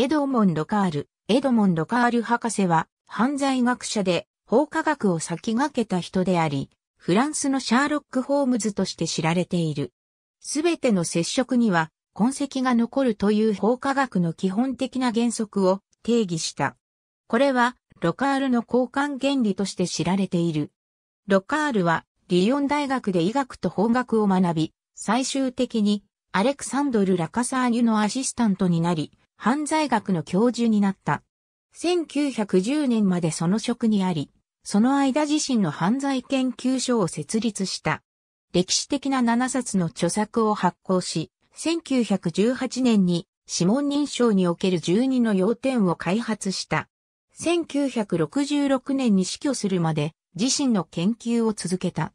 エドモン・ロカール、エドモン・ロカール博士は、犯罪学者で、法科学を先駆けた人であり、フランスのシャーロック・ホームズとして知られている。すべての接触には痕跡が残るという法科学の基本的な原則を定義した。これはロカールの交換原理として知られている。ロカールはリヨン大学で医学と法学を学び、最終的にアレクサンドル・ラカサーニュのアシスタントになり、犯罪学の教授になった。1910年までその職にあり、その間自身の犯罪研究所を設立した。歴史的な7冊の著作を発行し、1918年に指紋認証における12の要点を開発した。1966年に死去するまで自身の研究を続けた。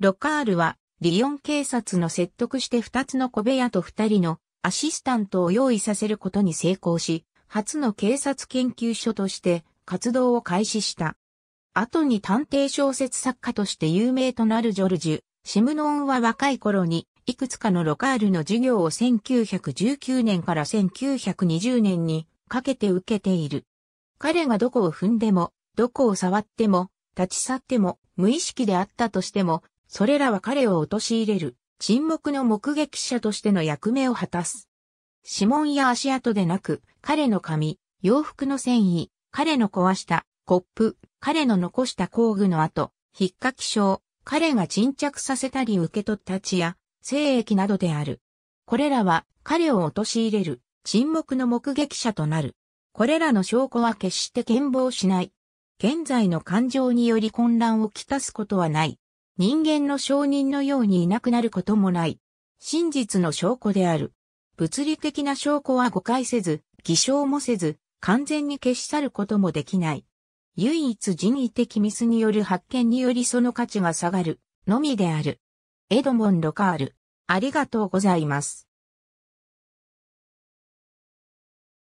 ロカールはリヨン警察の説得して2つの小部屋と2人のアシスタントを用意させることに成功し、初の警察研究所として活動を開始した。後に探偵小説作家として有名となるジョルジュ・シムノーンは若い頃に、いくつかのロカールの授業を1919年から1920年にかけて受けている。彼がどこを踏んでも、どこを触っても、立ち去っても、無意識であったとしても、それらは彼を陥れる。沈黙の目撃者としての役目を果たす。指紋や足跡でなく、彼の髪、洋服の繊維、彼の壊したコップ、彼の残した工具の跡、引っかき症、彼が沈着させたり受け取った血や、精液などである。これらは彼を陥れる沈黙の目撃者となる。これらの証拠は決して健忘しない。現在の感情により混乱をきたすことはない。人間の証人のようにいなくなることもない。真実の証拠である。物理的な証拠は誤解せず、偽証もせず、完全に消し去ることもできない。唯一人為的ミスによる発見によりその価値が下がる、のみである。エドモンド・カール。ありがとうございます。